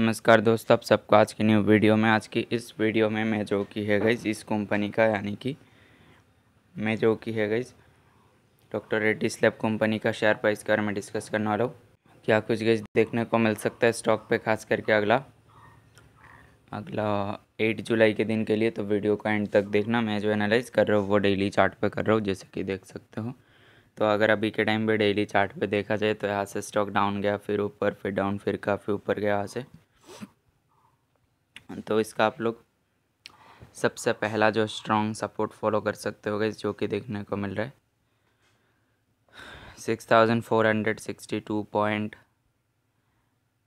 नमस्कार दोस्तों आप सबको आज की न्यू वीडियो में आज की इस वीडियो में मैं जो की है गई इस कंपनी का यानी कि मैं जो की है गई डॉक्टर रेड्डी स्लैब कंपनी का शेयर प्राइस के बारे में डिस्कस करने वाला हूँ क्या कुछ गई देखने को मिल सकता है स्टॉक पे खास करके अगला अगला एट जुलाई के दिन के लिए तो वीडियो का एंड तक देखना मैं जो एनालाइज कर रहा हूँ वो डेली चार्ट पे कर रहा हूँ जैसे कि देख सकते हो तो अगर अभी के टाइम पे डेली चार्ट पे देखा जाए तो यहाँ से स्टॉक डाउन गया फिर ऊपर फिर डाउन फिर काफ़ी ऊपर गया यहाँ से तो इसका आप लोग सबसे पहला जो स्ट्रॉन्ग सपोर्ट फॉलो कर सकते हो गए जो कि देखने को मिल रहा है six thousand four hundred sixty two point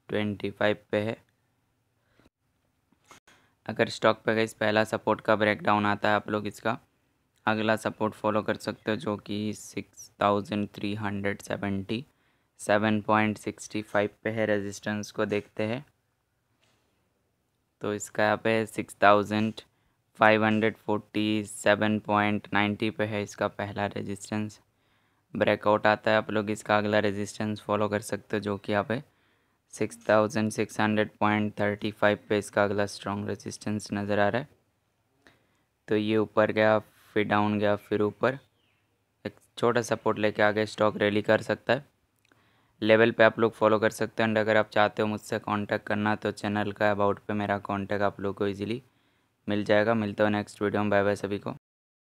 twenty five पे है अगर स्टॉक पे गए पहला सपोर्ट का ब्रेकडाउन आता है आप लोग इसका अगला सपोर्ट फॉलो कर सकते हो जो कि six thousand three hundred seventy seven point sixty five पे है रेजिस्टेंस को देखते हैं तो इसका यहाँ पे six thousand five hundred forty seven point ninety पे है इसका पहला रेजिस्टेंस ब्रेकआउट आता है आप लोग इसका अगला रेजिस्टेंस फॉलो कर सकते हो जो कि यहाँ पे six thousand six hundred point thirty five पर इसका अगला स्ट्रॉन्ग रेजिस्टेंस नज़र आ रहा है तो ये ऊपर गया फिर डाउन गया फिर ऊपर एक छोटा सपोर्ट लेके आगे स्टॉक रैली कर सकता है लेवल पे आप लोग फॉलो कर सकते हैं एंड अगर आप चाहते हो मुझसे कांटेक्ट करना तो चैनल का अबाउट पे मेरा कांटेक्ट आप लोग को इजीली मिल जाएगा मिलता हूँ नेक्स्ट वीडियो में बाय बाय सभी को